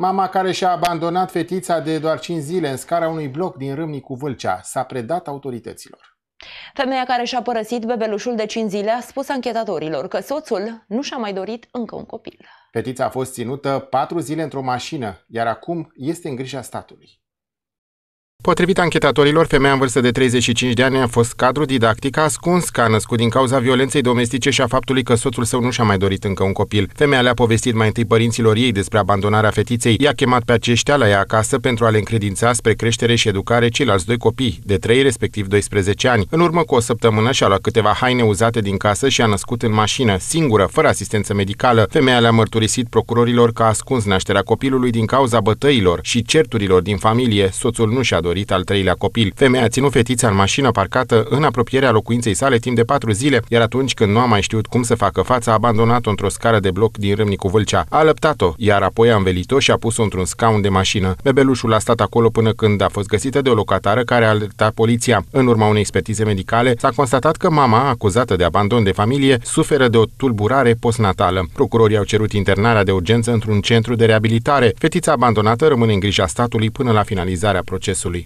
Mama care și-a abandonat fetița de doar 5 zile în scara unui bloc din Râmnicu Vâlcea s-a predat autorităților. Femeia care și-a părăsit bebelușul de 5 zile a spus anchetatorilor că soțul nu și-a mai dorit încă un copil. Fetița a fost ținută 4 zile într-o mașină, iar acum este în grija statului. Potrivit anchetatorilor, femeia în vârstă de 35 de ani a fost cadru didactic ascuns că a născut din cauza violenței domestice și a faptului că soțul său nu și-a mai dorit încă un copil. Femeia le-a povestit mai întâi părinților ei despre abandonarea fetiței, i-a chemat pe aceștia la ea acasă pentru a le încredința spre creștere și educare ceilalți doi copii, de 3 respectiv 12 ani. În urmă cu o săptămână și-a luat câteva haine uzate din casă și a născut în mașină, singură, fără asistență medicală. Femeia le-a mărturisit procurorilor că a ascuns nașterea copilului din cauza bătăilor și certurilor din familie. Soțul nu și-a dorit al treilea copil. Femeia a ținut fetița în mașină parcată în apropierea locuinței sale timp de patru zile, iar atunci când nu a mai știut cum să facă față, a abandonat-o într-o scară de bloc din Râmnicu Vâlcea. A lăptat-o, iar apoi a învelit-o și a pus-o într-un scaun de mașină. Bebelușul a stat acolo până când a fost găsită de o locatară care a alertat poliția. În urma unei expertize medicale, s-a constatat că mama, acuzată de abandon de familie, suferă de o tulburare postnatală. Procurorii au cerut internarea de urgență într-un centru de reabilitare. Fetița abandonată rămâne în grija statului până la finalizarea procesului.